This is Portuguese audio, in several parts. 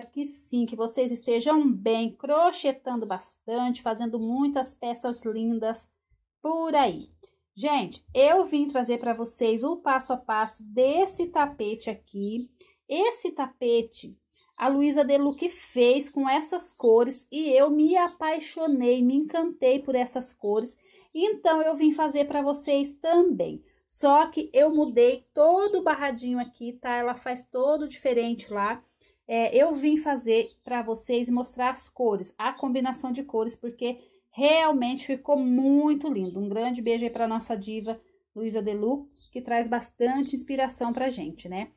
espero que sim, que vocês estejam bem, crochetando bastante, fazendo muitas peças lindas por aí. Gente, eu vim trazer para vocês o passo a passo desse tapete aqui. Esse tapete, a Luísa Deluc fez com essas cores e eu me apaixonei, me encantei por essas cores. Então, eu vim fazer para vocês também. Só que eu mudei todo o barradinho aqui, tá? Ela faz todo diferente lá é, eu vim fazer para vocês mostrar as cores, a combinação de cores, porque realmente ficou muito lindo. Um grande beijo aí para nossa diva Luísa Delu, que traz bastante inspiração pra gente, né?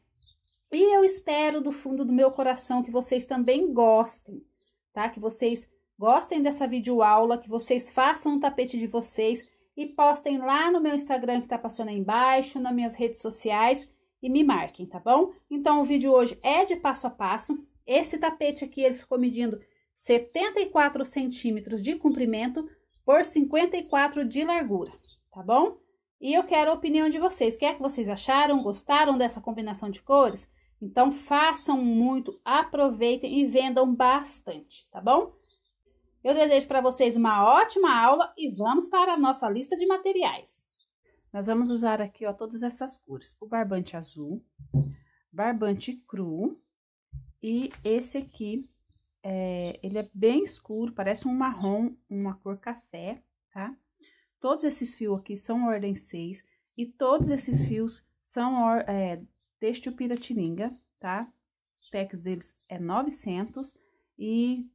E eu espero do fundo do meu coração que vocês também gostem, tá? Que vocês gostem dessa videoaula, que vocês façam um tapete de vocês e postem lá no meu Instagram que tá passando aí embaixo, nas minhas redes sociais, e me marquem, tá bom? Então, o vídeo hoje é de passo a passo. Esse tapete aqui, ele ficou medindo 74 centímetros de comprimento por 54 de largura, tá bom? E eu quero a opinião de vocês. O que é que vocês acharam? Gostaram dessa combinação de cores? Então, façam muito, aproveitem e vendam bastante, tá bom? Eu desejo para vocês uma ótima aula e vamos para a nossa lista de materiais. Nós vamos usar aqui, ó, todas essas cores. O barbante azul, barbante cru e esse aqui, é, ele é bem escuro, parece um marrom, uma cor café, tá? Todos esses fios aqui são ordem 6 e todos esses fios são or, é, piratininga, tá? O deles é 900 e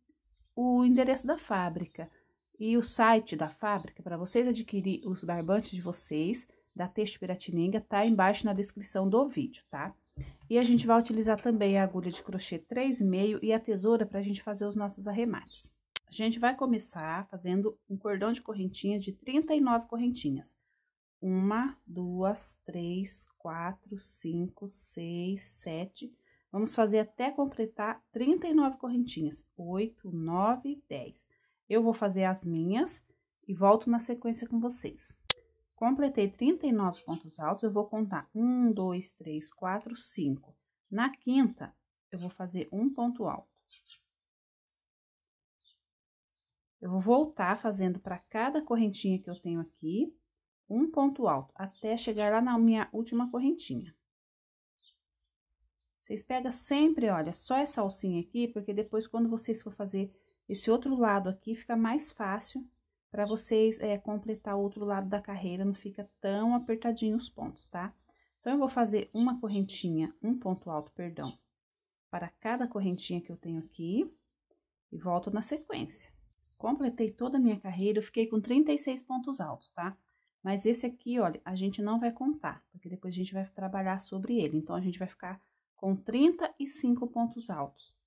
o endereço da fábrica e o site da fábrica para vocês adquirir os barbantes de vocês da Teixe Piratininga tá embaixo na descrição do vídeo, tá? E a gente vai utilizar também a agulha de crochê 3,5 e a tesoura para a gente fazer os nossos arremates. A gente vai começar fazendo um cordão de correntinha de 39 correntinhas. Uma, duas, três, quatro, cinco, seis, sete. Vamos fazer até completar 39 correntinhas. Oito, nove, dez. Eu vou fazer as minhas e volto na sequência com vocês. Completei 39 pontos altos, eu vou contar 1, 2, 3, 4, 5. Na quinta, eu vou fazer um ponto alto. Eu vou voltar fazendo para cada correntinha que eu tenho aqui, um ponto alto, até chegar lá na minha última correntinha. Vocês pegam sempre, olha, só essa alcinha aqui, porque depois quando vocês for fazer esse outro lado aqui fica mais fácil para vocês é, completar o outro lado da carreira, não fica tão apertadinho os pontos, tá? Então, eu vou fazer uma correntinha, um ponto alto, perdão, para cada correntinha que eu tenho aqui e volto na sequência. Completei toda a minha carreira, eu fiquei com 36 pontos altos, tá? Mas esse aqui, olha, a gente não vai contar, porque depois a gente vai trabalhar sobre ele. Então, a gente vai ficar com 35 pontos altos.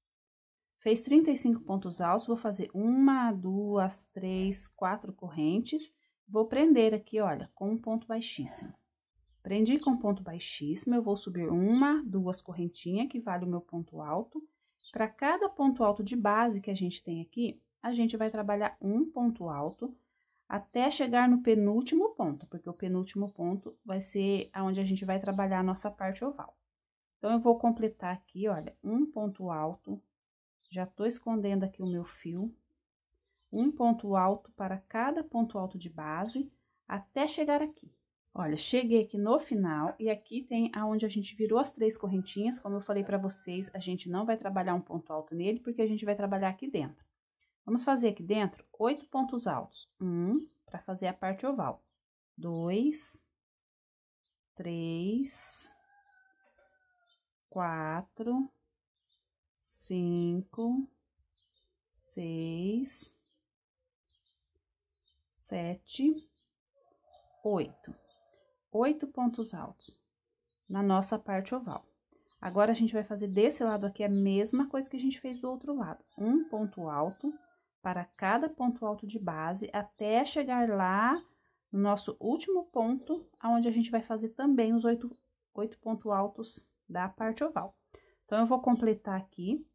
Fez 35 pontos altos, vou fazer uma, duas, três, quatro correntes. Vou prender aqui, olha, com um ponto baixíssimo. Prendi com ponto baixíssimo, eu vou subir uma, duas correntinhas, que vale o meu ponto alto. Para cada ponto alto de base que a gente tem aqui, a gente vai trabalhar um ponto alto até chegar no penúltimo ponto, porque o penúltimo ponto vai ser aonde a gente vai trabalhar a nossa parte oval. Então, eu vou completar aqui, olha, um ponto alto, já tô escondendo aqui o meu fio. Um ponto alto para cada ponto alto de base, até chegar aqui. Olha, cheguei aqui no final e aqui tem aonde a gente virou as três correntinhas. Como eu falei para vocês, a gente não vai trabalhar um ponto alto nele, porque a gente vai trabalhar aqui dentro. Vamos fazer aqui dentro oito pontos altos. Um, para fazer a parte oval. Dois, três, quatro, cinco, seis, sete, oito. Oito pontos altos na nossa parte oval. Agora, a gente vai fazer desse lado aqui a mesma coisa que a gente fez do outro lado. Um ponto alto para cada ponto alto de base, até chegar lá no nosso último ponto, onde a gente vai fazer também os oito, oito pontos altos da parte oval. Então, eu vou completar aqui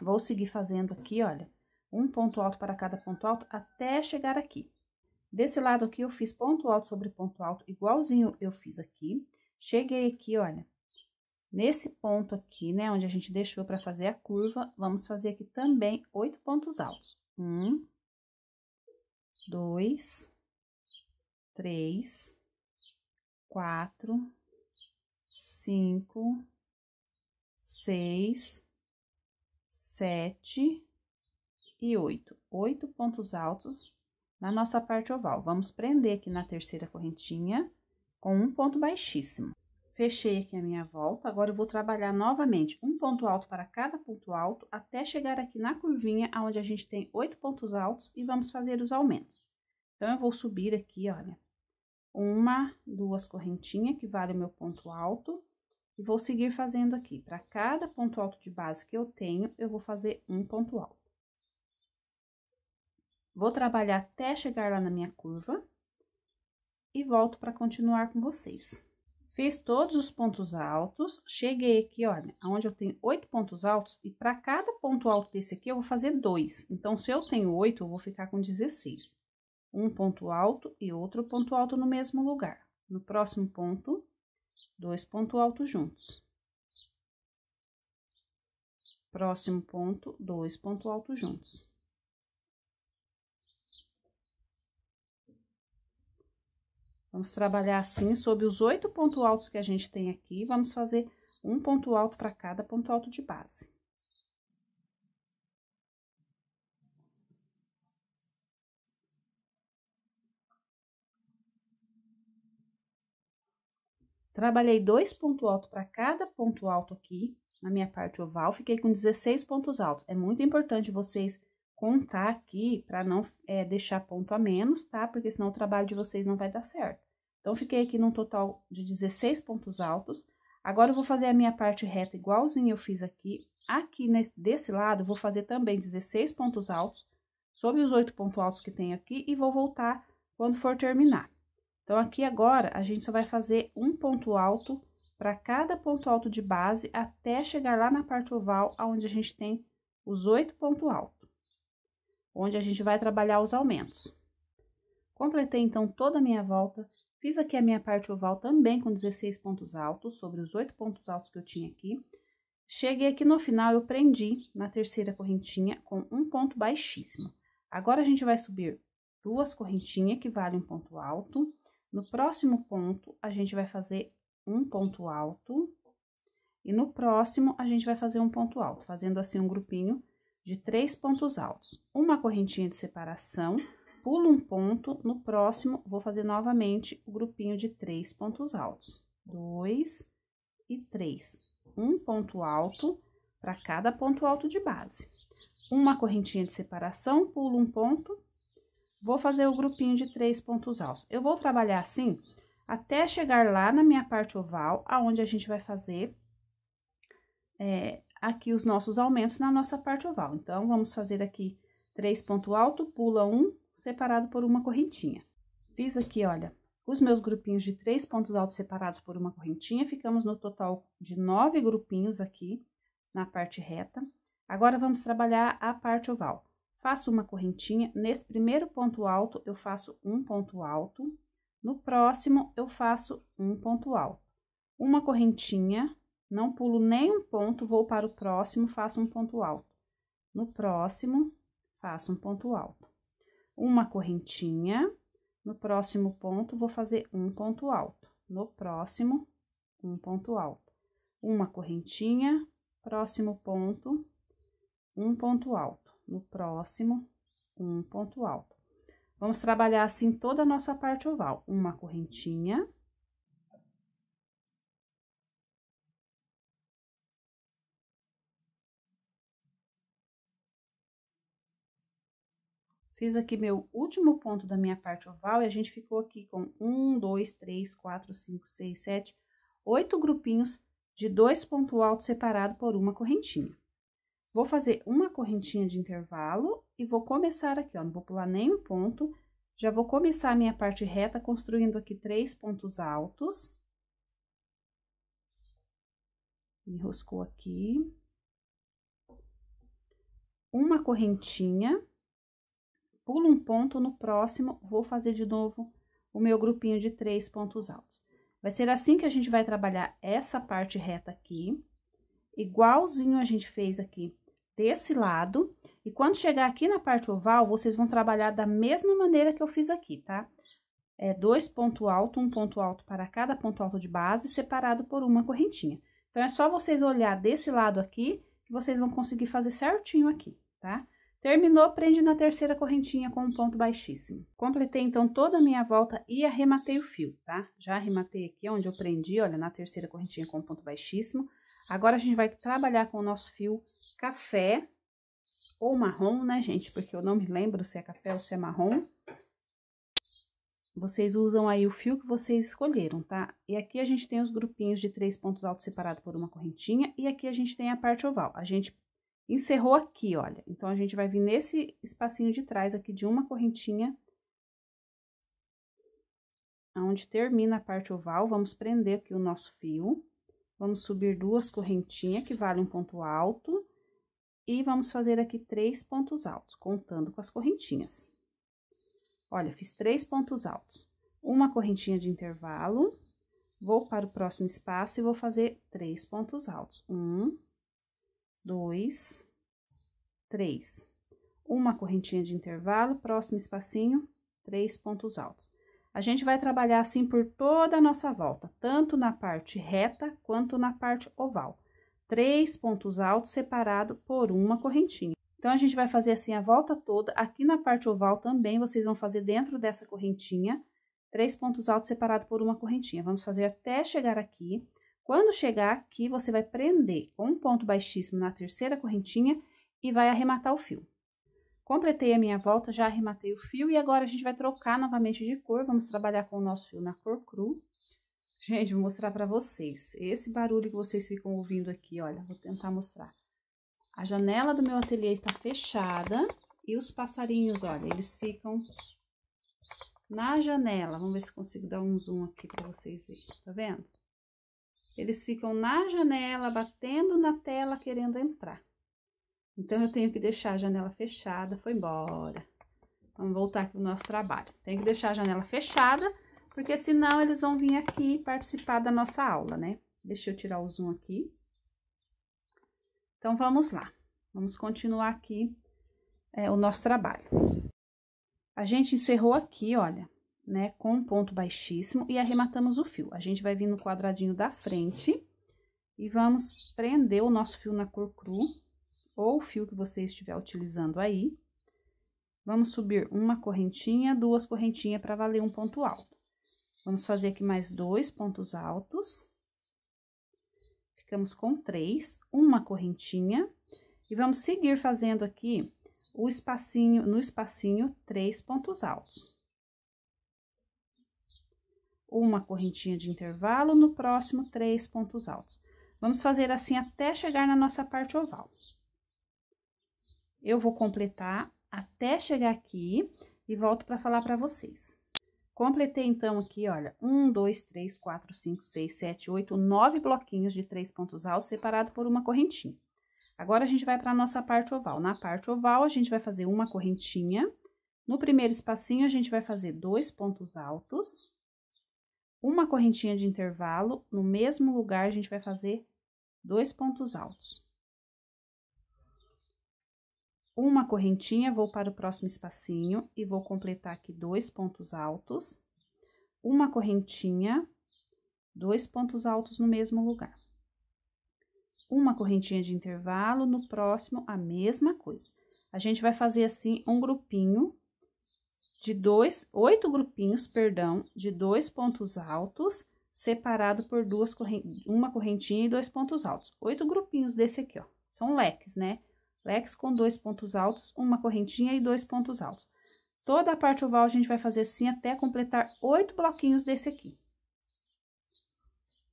Vou seguir fazendo aqui, olha, um ponto alto para cada ponto alto até chegar aqui. Desse lado aqui, eu fiz ponto alto sobre ponto alto, igualzinho eu fiz aqui. Cheguei aqui, olha, nesse ponto aqui, né, onde a gente deixou para fazer a curva, vamos fazer aqui também oito pontos altos. Um, dois, três, quatro, cinco, seis, 7 e 8. Oito pontos altos na nossa parte oval. Vamos prender aqui na terceira correntinha com um ponto baixíssimo. Fechei aqui a minha volta, agora eu vou trabalhar novamente um ponto alto para cada ponto alto, até chegar aqui na curvinha, onde a gente tem oito pontos altos, e vamos fazer os aumentos. Então, eu vou subir aqui, olha, uma, duas correntinhas, que vale o meu ponto alto, e vou seguir fazendo aqui. Para cada ponto alto de base que eu tenho, eu vou fazer um ponto alto. Vou trabalhar até chegar lá na minha curva. E volto para continuar com vocês. Fiz todos os pontos altos, cheguei aqui, olha, onde eu tenho oito pontos altos, e para cada ponto alto desse aqui, eu vou fazer dois. Então, se eu tenho oito, eu vou ficar com 16. Um ponto alto e outro ponto alto no mesmo lugar. No próximo ponto, dois pontos altos juntos. Próximo ponto, dois pontos altos juntos. Vamos trabalhar assim, sobre os oito pontos altos que a gente tem aqui, vamos fazer um ponto alto para cada ponto alto de base. Trabalhei dois pontos altos para cada ponto alto aqui, na minha parte oval, fiquei com 16 pontos altos. É muito importante vocês contar aqui para não é, deixar ponto a menos, tá? Porque senão o trabalho de vocês não vai dar certo. Então, fiquei aqui num total de 16 pontos altos. Agora, eu vou fazer a minha parte reta igualzinho eu fiz aqui. Aqui, né, desse lado, vou fazer também 16 pontos altos, sobre os oito pontos altos que tem aqui, e vou voltar quando for terminar. Então, aqui agora, a gente só vai fazer um ponto alto para cada ponto alto de base até chegar lá na parte oval, onde a gente tem os oito pontos altos, onde a gente vai trabalhar os aumentos. Completei, então, toda a minha volta, fiz aqui a minha parte oval também com 16 pontos altos, sobre os oito pontos altos que eu tinha aqui. Cheguei aqui no final, eu prendi na terceira correntinha com um ponto baixíssimo. Agora, a gente vai subir duas correntinhas que vale um ponto alto no próximo ponto, a gente vai fazer um ponto alto. E no próximo, a gente vai fazer um ponto alto, fazendo assim um grupinho de três pontos altos. Uma correntinha de separação, pulo um ponto, no próximo, vou fazer novamente o grupinho de três pontos altos. Dois e três. Um ponto alto para cada ponto alto de base. Uma correntinha de separação, pulo um ponto, Vou fazer o grupinho de três pontos altos. Eu vou trabalhar assim até chegar lá na minha parte oval, aonde a gente vai fazer é, aqui os nossos aumentos na nossa parte oval. Então, vamos fazer aqui três ponto alto, pula um, separado por uma correntinha. Fiz aqui, olha, os meus grupinhos de três pontos altos separados por uma correntinha, ficamos no total de nove grupinhos aqui na parte reta. Agora, vamos trabalhar a parte oval. Faço uma correntinha, nesse primeiro ponto alto eu faço um ponto alto, no próximo eu faço um ponto alto. Uma correntinha, não pulo nenhum ponto, vou para o próximo, faço um ponto alto. No próximo, faço um ponto alto. Uma correntinha, no próximo ponto vou fazer um ponto alto. No próximo, um ponto alto. Uma correntinha, próximo ponto, um ponto alto no próximo, um ponto alto. Vamos trabalhar assim toda a nossa parte oval. Uma correntinha. Fiz aqui meu último ponto da minha parte oval e a gente ficou aqui com um, dois, três, quatro, cinco, seis, sete, oito grupinhos de dois pontos altos separados por uma correntinha. Vou fazer uma correntinha de intervalo e vou começar aqui, ó, não vou pular nenhum ponto. Já vou começar a minha parte reta construindo aqui três pontos altos. Enroscou aqui. Uma correntinha. Pulo um ponto, no próximo vou fazer de novo o meu grupinho de três pontos altos. Vai ser assim que a gente vai trabalhar essa parte reta aqui. Igualzinho a gente fez aqui desse lado. E quando chegar aqui na parte oval, vocês vão trabalhar da mesma maneira que eu fiz aqui, tá? É dois ponto alto, um ponto alto para cada ponto alto de base, separado por uma correntinha. Então, é só vocês olhar desse lado aqui, que vocês vão conseguir fazer certinho aqui, tá? Terminou, prende na terceira correntinha com um ponto baixíssimo. Completei então toda a minha volta e arrematei o fio, tá? Já arrematei aqui onde eu prendi, olha, na terceira correntinha com um ponto baixíssimo. Agora a gente vai trabalhar com o nosso fio café ou marrom, né, gente? Porque eu não me lembro se é café ou se é marrom. Vocês usam aí o fio que vocês escolheram, tá? E aqui a gente tem os grupinhos de três pontos altos separados por uma correntinha e aqui a gente tem a parte oval. A gente Encerrou aqui, olha. Então, a gente vai vir nesse espacinho de trás aqui de uma correntinha, aonde termina a parte oval, vamos prender aqui o nosso fio. Vamos subir duas correntinhas, que vale um ponto alto. E vamos fazer aqui três pontos altos, contando com as correntinhas. Olha, fiz três pontos altos. Uma correntinha de intervalo, vou para o próximo espaço e vou fazer três pontos altos. Um, dois, três. Uma correntinha de intervalo, próximo espacinho, três pontos altos. A gente vai trabalhar assim por toda a nossa volta, tanto na parte reta quanto na parte oval. Três pontos altos separado por uma correntinha. Então, a gente vai fazer assim a volta toda. Aqui na parte oval também, vocês vão fazer dentro dessa correntinha, três pontos altos separado por uma correntinha. Vamos fazer até chegar aqui. Quando chegar aqui, você vai prender com um ponto baixíssimo na terceira correntinha e vai arrematar o fio. Completei a minha volta, já arrematei o fio e agora a gente vai trocar novamente de cor. Vamos trabalhar com o nosso fio na cor cru. Gente, vou mostrar pra vocês. Esse barulho que vocês ficam ouvindo aqui, olha, vou tentar mostrar. A janela do meu ateliê tá fechada e os passarinhos, olha, eles ficam na janela. Vamos ver se consigo dar um zoom aqui pra vocês verem, tá vendo? Eles ficam na janela, batendo na tela, querendo entrar. Então, eu tenho que deixar a janela fechada. Foi embora. Vamos voltar aqui pro nosso trabalho. Tem que deixar a janela fechada, porque senão eles vão vir aqui participar da nossa aula, né? Deixa eu tirar o zoom aqui. Então, vamos lá. Vamos continuar aqui é, o nosso trabalho. A gente encerrou aqui, olha né, com um ponto baixíssimo e arrematamos o fio. A gente vai vir no quadradinho da frente e vamos prender o nosso fio na cor cru ou o fio que você estiver utilizando aí. Vamos subir uma correntinha, duas correntinhas para valer um ponto alto. Vamos fazer aqui mais dois pontos altos. Ficamos com três, uma correntinha. E vamos seguir fazendo aqui o espacinho, no espacinho, três pontos altos uma correntinha de intervalo, no próximo, três pontos altos. Vamos fazer assim até chegar na nossa parte oval. Eu vou completar até chegar aqui e volto para falar para vocês. Completei, então, aqui, olha, um, dois, três, quatro, cinco, seis, sete, oito, nove bloquinhos de três pontos altos, separado por uma correntinha. Agora, a gente vai para a nossa parte oval. Na parte oval, a gente vai fazer uma correntinha. No primeiro espacinho, a gente vai fazer dois pontos altos uma correntinha de intervalo, no mesmo lugar a gente vai fazer dois pontos altos. Uma correntinha, vou para o próximo espacinho e vou completar aqui dois pontos altos. Uma correntinha, dois pontos altos no mesmo lugar. Uma correntinha de intervalo, no próximo a mesma coisa. A gente vai fazer assim um grupinho de dois, oito grupinhos, perdão, de dois pontos altos, separado por duas correntes, uma correntinha e dois pontos altos. Oito grupinhos desse aqui, ó. São leques, né? Leques com dois pontos altos, uma correntinha e dois pontos altos. Toda a parte oval a gente vai fazer assim até completar oito bloquinhos desse aqui.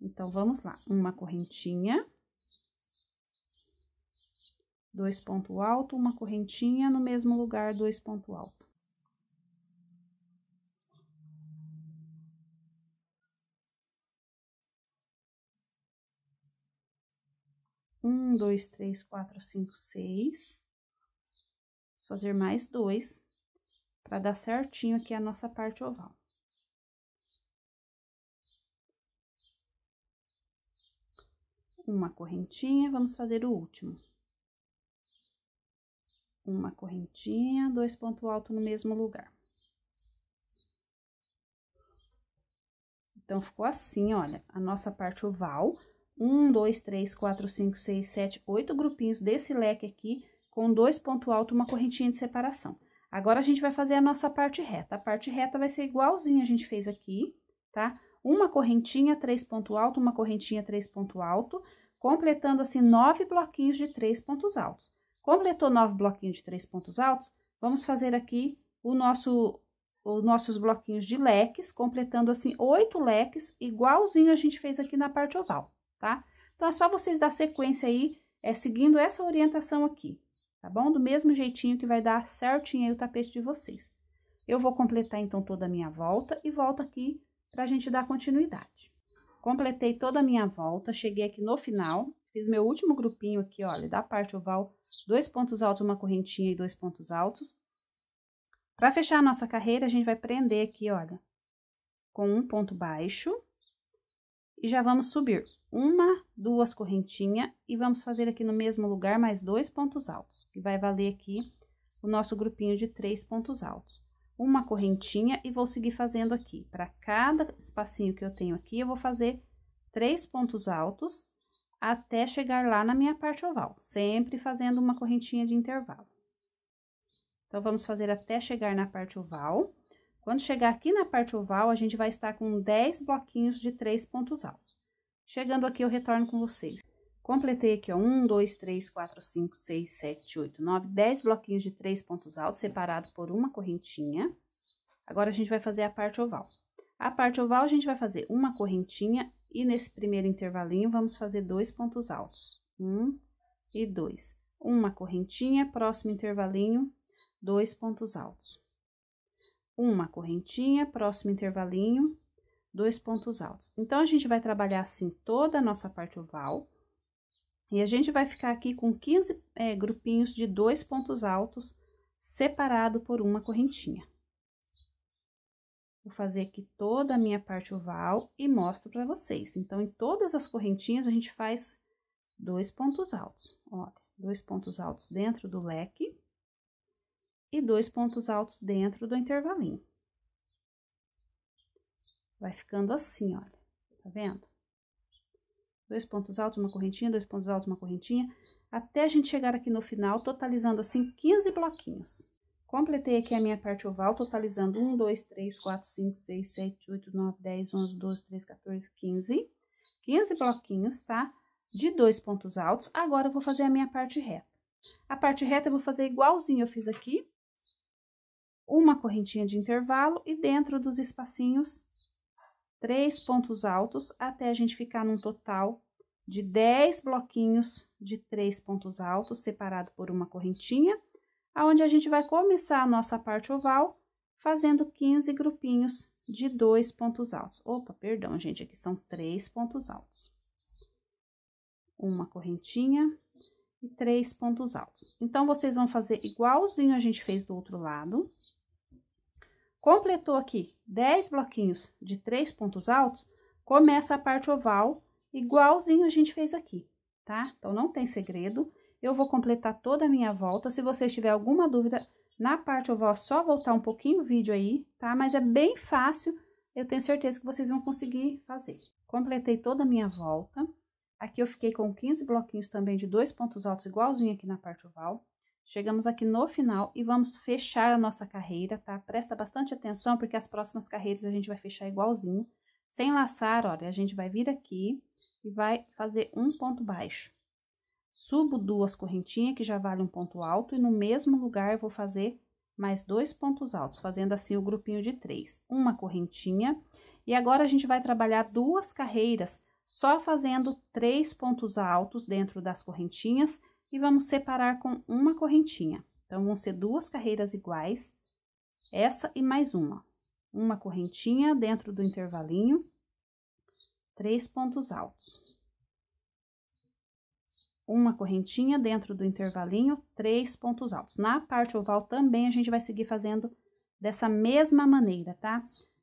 Então, vamos lá. Uma correntinha. Dois ponto alto, uma correntinha no mesmo lugar, dois ponto alto. Um, dois, três, quatro, cinco, seis. Vamos fazer mais dois, para dar certinho aqui a nossa parte oval. Uma correntinha, vamos fazer o último. Uma correntinha, dois ponto alto no mesmo lugar. Então, ficou assim, olha, a nossa parte oval um, dois, três, quatro, cinco, seis, sete, oito grupinhos desse leque aqui, com dois ponto alto, uma correntinha de separação. Agora, a gente vai fazer a nossa parte reta. A parte reta vai ser igualzinha a gente fez aqui, tá? Uma correntinha, três ponto alto, uma correntinha, três ponto alto, completando, assim, nove bloquinhos de três pontos altos. Completou nove bloquinhos de três pontos altos, vamos fazer aqui o nosso, os nossos bloquinhos de leques, completando, assim, oito leques, igualzinho a gente fez aqui na parte oval tá? Então, é só vocês dar sequência aí, é, seguindo essa orientação aqui, tá bom? Do mesmo jeitinho que vai dar certinho aí o tapete de vocês. Eu vou completar, então, toda a minha volta e volto aqui pra gente dar continuidade. Completei toda a minha volta, cheguei aqui no final, fiz meu último grupinho aqui, olha, da parte oval, dois pontos altos, uma correntinha e dois pontos altos. Para fechar a nossa carreira, a gente vai prender aqui, olha, com um ponto baixo, e já vamos subir uma, duas correntinhas e vamos fazer aqui no mesmo lugar mais dois pontos altos. E vai valer aqui o nosso grupinho de três pontos altos. Uma correntinha e vou seguir fazendo aqui. Para cada espacinho que eu tenho aqui, eu vou fazer três pontos altos até chegar lá na minha parte oval, sempre fazendo uma correntinha de intervalo. Então, vamos fazer até chegar na parte oval. Quando chegar aqui na parte oval, a gente vai estar com 10 bloquinhos de três pontos altos. Chegando aqui, eu retorno com vocês. Completei aqui, ó, 1, 2, 3, 4, 5, 6, 7, 8, 9, 10 bloquinhos de três pontos altos, separado por uma correntinha. Agora, a gente vai fazer a parte oval. A parte oval, a gente vai fazer uma correntinha e nesse primeiro intervalinho, vamos fazer dois pontos altos. Um e dois. Uma correntinha, próximo intervalinho, dois pontos altos uma correntinha, próximo intervalinho, dois pontos altos. Então, a gente vai trabalhar assim toda a nossa parte oval. E a gente vai ficar aqui com 15 é, grupinhos de dois pontos altos, separado por uma correntinha. Vou fazer aqui toda a minha parte oval e mostro para vocês. Então, em todas as correntinhas, a gente faz dois pontos altos. dois pontos altos dentro do leque e dois pontos altos dentro do intervalinho. Vai ficando assim, olha, tá vendo? Dois pontos altos, uma correntinha, dois pontos altos, uma correntinha, até a gente chegar aqui no final, totalizando assim 15 bloquinhos. Completei aqui a minha parte oval, totalizando 1, 2, 3, 4, 5, 6, 7, 8, 9, 10, 11, 12, 13, 14, 15. 15 bloquinhos, tá? De dois pontos altos. Agora, eu vou fazer a minha parte reta. A parte reta eu vou fazer igualzinho eu fiz aqui, uma correntinha de intervalo e dentro dos espacinhos, três pontos altos, até a gente ficar num total de 10 bloquinhos de três pontos altos, separado por uma correntinha, aonde a gente vai começar a nossa parte oval fazendo 15 grupinhos de dois pontos altos. Opa, perdão, gente, aqui são três pontos altos. Uma correntinha e três pontos altos. Então, vocês vão fazer igualzinho a gente fez do outro lado. Completou aqui 10 bloquinhos de três pontos altos, começa a parte oval, igualzinho a gente fez aqui, tá? Então, não tem segredo. Eu vou completar toda a minha volta. Se você tiver alguma dúvida na parte oval, é só voltar um pouquinho o vídeo aí, tá? Mas é bem fácil, eu tenho certeza que vocês vão conseguir fazer. Completei toda a minha volta. Aqui eu fiquei com 15 bloquinhos também de dois pontos altos, igualzinho aqui na parte oval. Chegamos aqui no final e vamos fechar a nossa carreira, tá? Presta bastante atenção, porque as próximas carreiras a gente vai fechar igualzinho. Sem laçar, olha, a gente vai vir aqui e vai fazer um ponto baixo. Subo duas correntinhas, que já vale um ponto alto, e no mesmo lugar eu vou fazer mais dois pontos altos, fazendo assim o grupinho de três. Uma correntinha, e agora a gente vai trabalhar duas carreiras, só fazendo três pontos altos dentro das correntinhas, e vamos separar com uma correntinha. Então, vão ser duas carreiras iguais, essa e mais uma. Uma correntinha dentro do intervalinho, três pontos altos. Uma correntinha dentro do intervalinho, três pontos altos. Na parte oval também a gente vai seguir fazendo dessa mesma maneira, tá?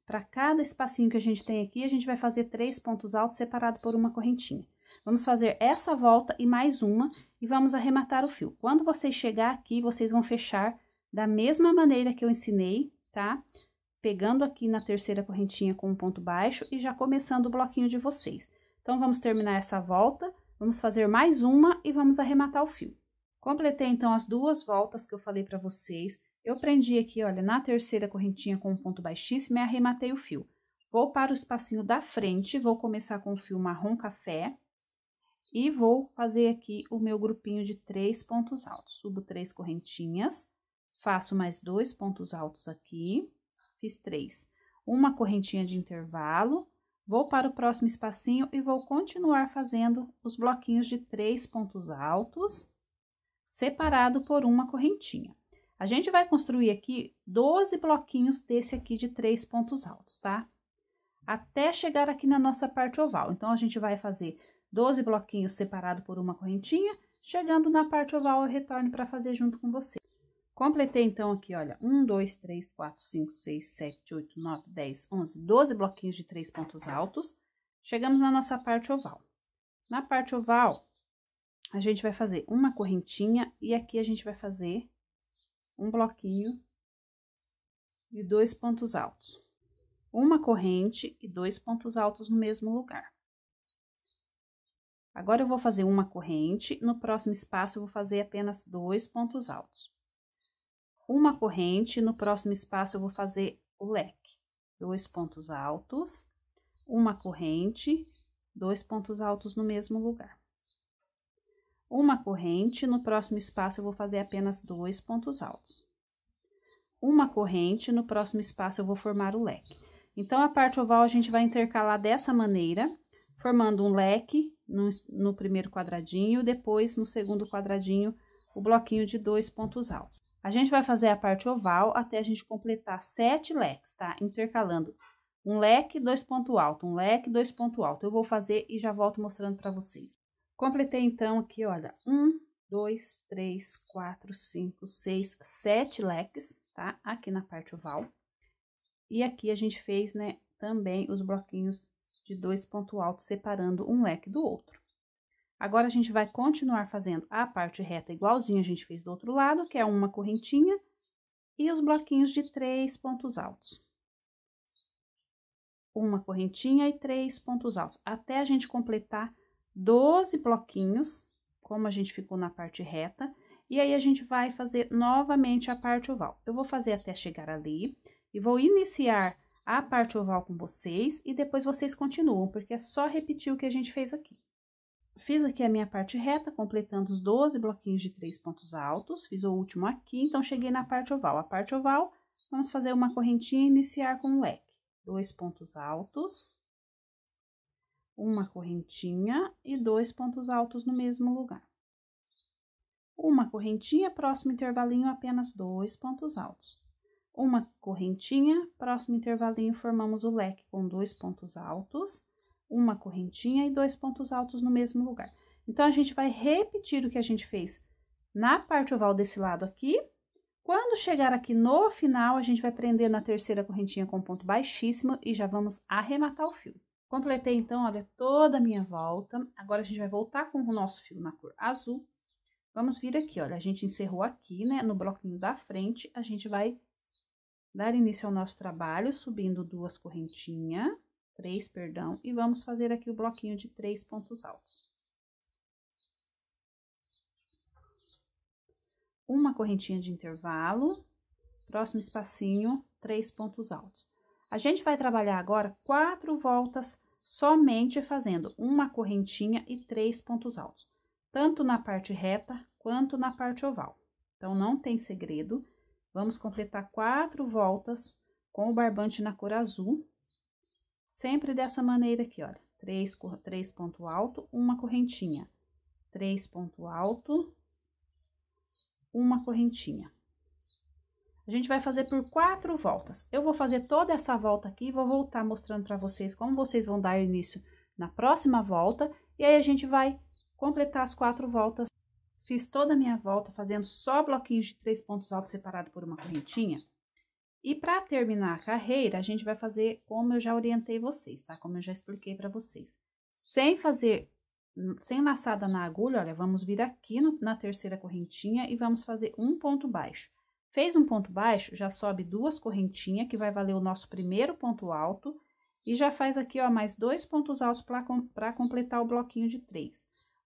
Para cada espacinho que a gente tem aqui, a gente vai fazer três pontos altos separados por uma correntinha. Vamos fazer essa volta e mais uma, e vamos arrematar o fio. Quando vocês chegar aqui, vocês vão fechar da mesma maneira que eu ensinei, tá? Pegando aqui na terceira correntinha com um ponto baixo e já começando o bloquinho de vocês. Então, vamos terminar essa volta, vamos fazer mais uma e vamos arrematar o fio. Completei, então, as duas voltas que eu falei para vocês. Eu prendi aqui, olha, na terceira correntinha com um ponto baixíssimo e arrematei o fio. Vou para o espacinho da frente, vou começar com o fio marrom café e vou fazer aqui o meu grupinho de três pontos altos. Subo três correntinhas, faço mais dois pontos altos aqui, fiz três. Uma correntinha de intervalo, vou para o próximo espacinho e vou continuar fazendo os bloquinhos de três pontos altos, separado por uma correntinha. A gente vai construir aqui 12 bloquinhos desse aqui de três pontos altos, tá? Até chegar aqui na nossa parte oval. Então, a gente vai fazer 12 bloquinhos separados por uma correntinha, chegando na parte oval eu retorno para fazer junto com você. Completei, então, aqui, olha, 1, 2, 3, 4, 5, 6, 7, 8, 9, 10, 11, 12 bloquinhos de três pontos altos. Chegamos na nossa parte oval. Na parte oval, a gente vai fazer uma correntinha e aqui a gente vai fazer um bloquinho de dois pontos altos, uma corrente e dois pontos altos no mesmo lugar. Agora, eu vou fazer uma corrente, no próximo espaço, eu vou fazer apenas dois pontos altos. Uma corrente, no próximo espaço, eu vou fazer o leque. Dois pontos altos, uma corrente, dois pontos altos no mesmo lugar uma corrente, no próximo espaço eu vou fazer apenas dois pontos altos. Uma corrente, no próximo espaço eu vou formar o leque. Então, a parte oval a gente vai intercalar dessa maneira, formando um leque no, no primeiro quadradinho, depois no segundo quadradinho, o bloquinho de dois pontos altos. A gente vai fazer a parte oval até a gente completar sete leques, tá? Intercalando um leque, dois pontos altos, um leque, dois pontos altos. Eu vou fazer e já volto mostrando para vocês. Completei então aqui, olha, um, dois, três, quatro, cinco, seis, sete leques, tá? Aqui na parte oval. E aqui a gente fez, né, também os bloquinhos de dois pontos altos, separando um leque do outro. Agora, a gente vai continuar fazendo a parte reta igualzinha a gente fez do outro lado, que é uma correntinha, e os bloquinhos de três pontos altos. Uma correntinha e três pontos altos, até a gente completar 12 bloquinhos, como a gente ficou na parte reta, e aí a gente vai fazer novamente a parte oval. Eu vou fazer até chegar ali e vou iniciar a parte oval com vocês e depois vocês continuam, porque é só repetir o que a gente fez aqui. Fiz aqui a minha parte reta, completando os 12 bloquinhos de três pontos altos, fiz o último aqui, então cheguei na parte oval. A parte oval, vamos fazer uma correntinha e iniciar com o leque. Dois pontos altos, uma correntinha e dois pontos altos no mesmo lugar. Uma correntinha, próximo intervalinho, apenas dois pontos altos. Uma correntinha, próximo intervalinho, formamos o leque com dois pontos altos, uma correntinha e dois pontos altos no mesmo lugar. Então, a gente vai repetir o que a gente fez na parte oval desse lado aqui. Quando chegar aqui no final, a gente vai prender na terceira correntinha com ponto baixíssimo e já vamos arrematar o fio. Completei, então, olha, toda a minha volta. Agora, a gente vai voltar com o nosso fio na cor azul. Vamos vir aqui, olha, a gente encerrou aqui, né, no bloquinho da frente, a gente vai dar início ao nosso trabalho, subindo duas correntinhas, três, perdão, e vamos fazer aqui o bloquinho de três pontos altos. Uma correntinha de intervalo, próximo espacinho, três pontos altos. A gente vai trabalhar agora quatro voltas somente fazendo uma correntinha e três pontos altos, tanto na parte reta quanto na parte oval. Então, não tem segredo. Vamos completar quatro voltas com o barbante na cor azul, sempre dessa maneira aqui, olha. Três, três ponto alto, uma correntinha. Três ponto alto, uma correntinha. A gente vai fazer por quatro voltas. Eu vou fazer toda essa volta aqui, vou voltar mostrando para vocês como vocês vão dar início na próxima volta. E aí, a gente vai completar as quatro voltas. Fiz toda a minha volta fazendo só bloquinhos de três pontos altos separados por uma correntinha. E para terminar a carreira, a gente vai fazer como eu já orientei vocês, tá? Como eu já expliquei para vocês. Sem fazer, sem laçada na agulha, olha, vamos vir aqui no, na terceira correntinha e vamos fazer um ponto baixo. Fez um ponto baixo, já sobe duas correntinhas, que vai valer o nosso primeiro ponto alto. E já faz aqui, ó, mais dois pontos altos para completar o bloquinho de três.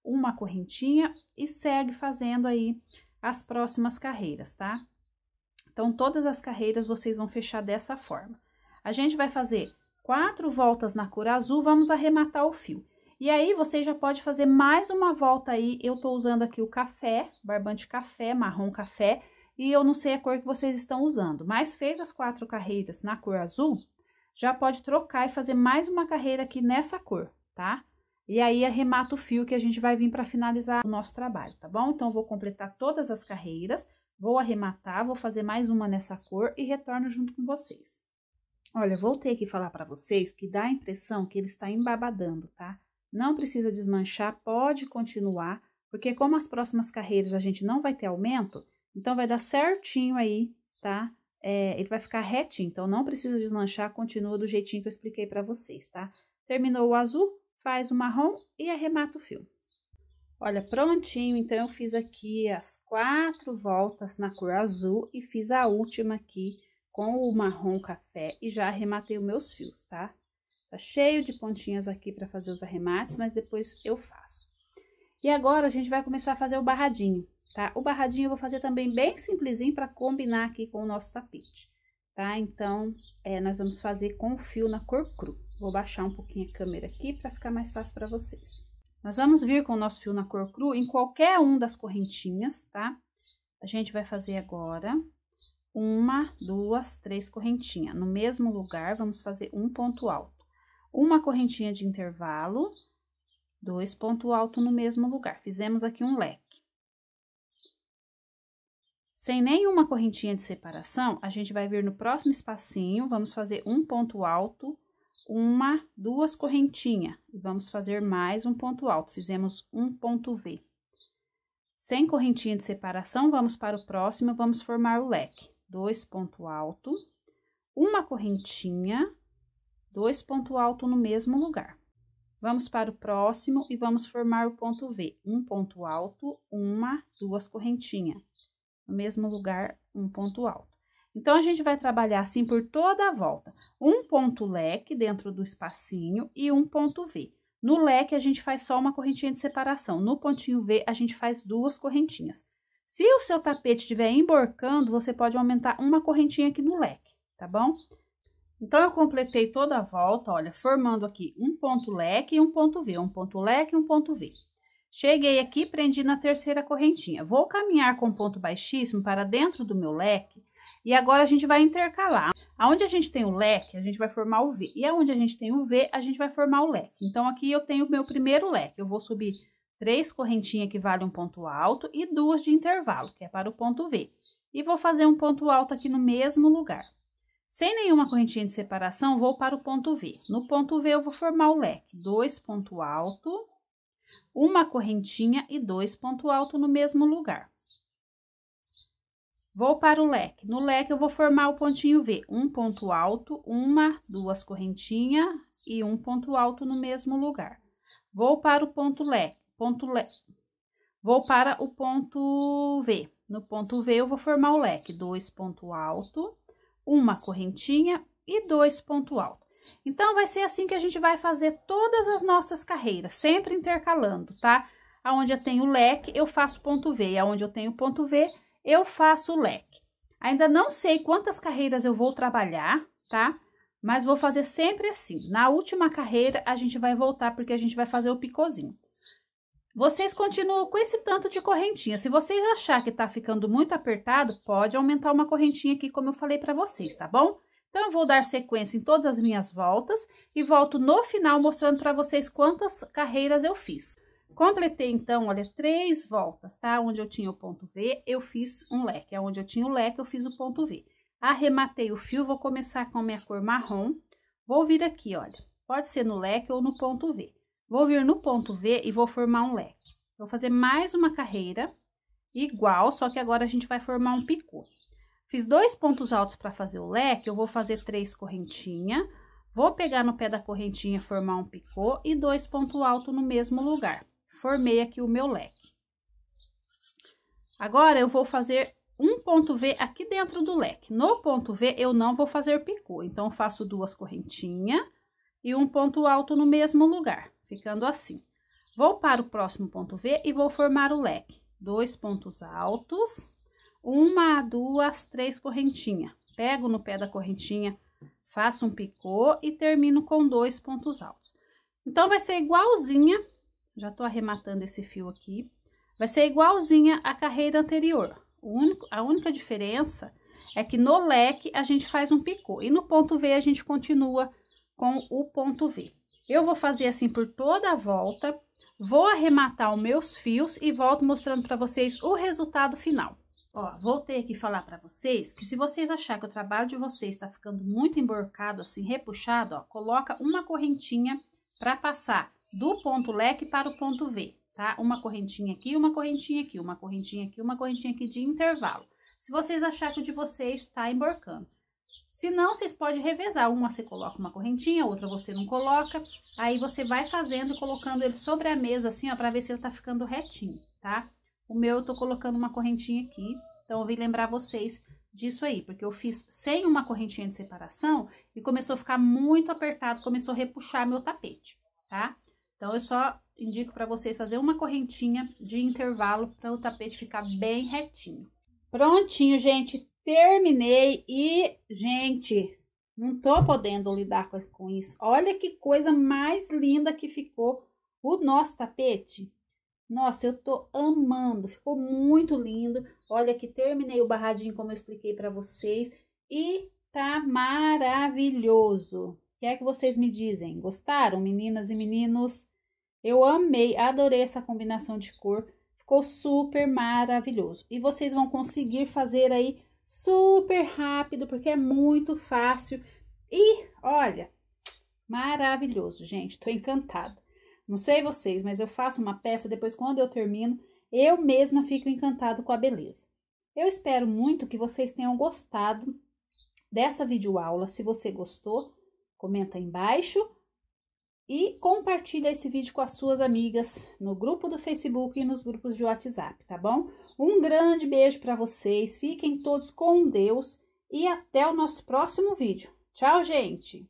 Uma correntinha e segue fazendo aí as próximas carreiras, tá? Então, todas as carreiras vocês vão fechar dessa forma. A gente vai fazer quatro voltas na cor azul, vamos arrematar o fio. E aí, você já pode fazer mais uma volta aí, eu tô usando aqui o café, barbante café, marrom café, e eu não sei a cor que vocês estão usando, mas fez as quatro carreiras na cor azul, já pode trocar e fazer mais uma carreira aqui nessa cor, tá? E aí, arremata o fio que a gente vai vir para finalizar o nosso trabalho, tá bom? Então, vou completar todas as carreiras, vou arrematar, vou fazer mais uma nessa cor e retorno junto com vocês. Olha, voltei aqui falar para vocês que dá a impressão que ele está embabadando, tá? Não precisa desmanchar, pode continuar, porque como as próximas carreiras a gente não vai ter aumento, então, vai dar certinho aí, tá? É, ele vai ficar retinho, então não precisa deslanchar, continua do jeitinho que eu expliquei para vocês, tá? Terminou o azul, faz o marrom e arremata o fio. Olha, prontinho, então eu fiz aqui as quatro voltas na cor azul e fiz a última aqui com o marrom café e já arrematei os meus fios, tá? Tá cheio de pontinhas aqui para fazer os arremates, mas depois eu faço. E agora a gente vai começar a fazer o barradinho, tá? O barradinho eu vou fazer também bem simplesinho para combinar aqui com o nosso tapete, tá? Então, é, nós vamos fazer com o fio na cor cru. Vou baixar um pouquinho a câmera aqui para ficar mais fácil para vocês. Nós vamos vir com o nosso fio na cor cru em qualquer um das correntinhas, tá? A gente vai fazer agora uma, duas, três correntinhas. No mesmo lugar, vamos fazer um ponto alto. Uma correntinha de intervalo dois ponto alto no mesmo lugar. Fizemos aqui um leque. Sem nenhuma correntinha de separação, a gente vai vir no próximo espacinho, vamos fazer um ponto alto, uma, duas correntinhas, e vamos fazer mais um ponto alto. Fizemos um ponto V. Sem correntinha de separação, vamos para o próximo, vamos formar o leque. Dois ponto alto, uma correntinha, dois ponto alto no mesmo lugar. Vamos para o próximo e vamos formar o ponto V. Um ponto alto, uma, duas correntinhas. No mesmo lugar, um ponto alto. Então, a gente vai trabalhar assim por toda a volta. Um ponto leque dentro do espacinho e um ponto V. No leque, a gente faz só uma correntinha de separação. No pontinho V, a gente faz duas correntinhas. Se o seu tapete estiver emborcando, você pode aumentar uma correntinha aqui no leque, tá bom? Então, eu completei toda a volta, olha, formando aqui um ponto leque e um ponto V, um ponto leque e um ponto V. Cheguei aqui, prendi na terceira correntinha. Vou caminhar com ponto baixíssimo para dentro do meu leque e agora a gente vai intercalar. Aonde a gente tem o leque, a gente vai formar o V. E aonde a gente tem o V, a gente vai formar o leque. Então, aqui eu tenho o meu primeiro leque. Eu vou subir três correntinhas que vale um ponto alto e duas de intervalo, que é para o ponto V. E vou fazer um ponto alto aqui no mesmo lugar. Sem nenhuma correntinha de separação, vou para o ponto V. No ponto V, eu vou formar o leque. Dois ponto alto, uma correntinha e dois ponto alto no mesmo lugar. Vou para o leque. No leque, eu vou formar o pontinho V. Um ponto alto, uma, duas correntinhas e um ponto alto no mesmo lugar. Vou para o ponto leque. Ponto leque. Vou para o ponto V. No ponto V, eu vou formar o leque. Dois ponto alto uma correntinha e dois ponto alto. Então, vai ser assim que a gente vai fazer todas as nossas carreiras, sempre intercalando, tá? Aonde eu tenho leque, eu faço ponto V, e aonde eu tenho ponto V, eu faço leque. Ainda não sei quantas carreiras eu vou trabalhar, tá? Mas vou fazer sempre assim. Na última carreira, a gente vai voltar, porque a gente vai fazer o picôzinho. Vocês continuam com esse tanto de correntinha. Se vocês achar que tá ficando muito apertado, pode aumentar uma correntinha aqui, como eu falei para vocês, tá bom? Então, eu vou dar sequência em todas as minhas voltas e volto no final mostrando para vocês quantas carreiras eu fiz. Completei, então, olha, três voltas, tá? Onde eu tinha o ponto V, eu fiz um leque. Onde eu tinha o leque, eu fiz o ponto V. Arrematei o fio, vou começar com a minha cor marrom. Vou vir aqui, olha, pode ser no leque ou no ponto V. Vou vir no ponto V e vou formar um leque. Vou fazer mais uma carreira igual, só que agora a gente vai formar um picô. Fiz dois pontos altos para fazer o leque, eu vou fazer três correntinhas, vou pegar no pé da correntinha, formar um picô e dois pontos altos no mesmo lugar. Formei aqui o meu leque. Agora, eu vou fazer um ponto V aqui dentro do leque. No ponto V, eu não vou fazer picô, então, faço duas correntinhas e um ponto alto no mesmo lugar ficando assim. Vou para o próximo ponto V e vou formar o leque. Dois pontos altos, uma, duas, três correntinhas. Pego no pé da correntinha, faço um picô e termino com dois pontos altos. Então, vai ser igualzinha, já tô arrematando esse fio aqui, vai ser igualzinha à carreira anterior. Único, a única diferença é que no leque a gente faz um picô e no ponto V a gente continua com o ponto V. Eu vou fazer assim por toda a volta, vou arrematar os meus fios e volto mostrando para vocês o resultado final. Ó, voltei aqui falar para vocês que se vocês acharem que o trabalho de vocês está ficando muito emborcado, assim, repuxado, ó, coloca uma correntinha para passar do ponto leque para o ponto V, tá? Uma correntinha aqui, uma correntinha aqui, uma correntinha aqui, uma correntinha aqui de intervalo. Se vocês acharem que o de vocês está emborcando. Se não, vocês podem revezar. Uma você coloca uma correntinha, outra você não coloca. Aí você vai fazendo, colocando ele sobre a mesa assim, ó, pra ver se ele tá ficando retinho, tá? O meu eu tô colocando uma correntinha aqui, então eu vim lembrar vocês disso aí, porque eu fiz sem uma correntinha de separação e começou a ficar muito apertado, começou a repuxar meu tapete, tá? Então eu só indico para vocês fazer uma correntinha de intervalo para o tapete ficar bem retinho. Prontinho, gente, Terminei e, gente, não tô podendo lidar com isso. Olha que coisa mais linda que ficou o nosso tapete. Nossa, eu tô amando, ficou muito lindo. Olha que terminei o barradinho como eu expliquei para vocês e tá maravilhoso. O que é que vocês me dizem? Gostaram, meninas e meninos? Eu amei, adorei essa combinação de cor. Ficou super maravilhoso. E vocês vão conseguir fazer aí super rápido, porque é muito fácil. E olha, maravilhoso, gente, tô encantada. Não sei vocês, mas eu faço uma peça, depois quando eu termino, eu mesma fico encantada com a beleza. Eu espero muito que vocês tenham gostado dessa videoaula. Se você gostou, comenta aí embaixo e compartilha esse vídeo com as suas amigas no grupo do Facebook e nos grupos de WhatsApp, tá bom? Um grande beijo para vocês, fiquem todos com Deus e até o nosso próximo vídeo. Tchau, gente!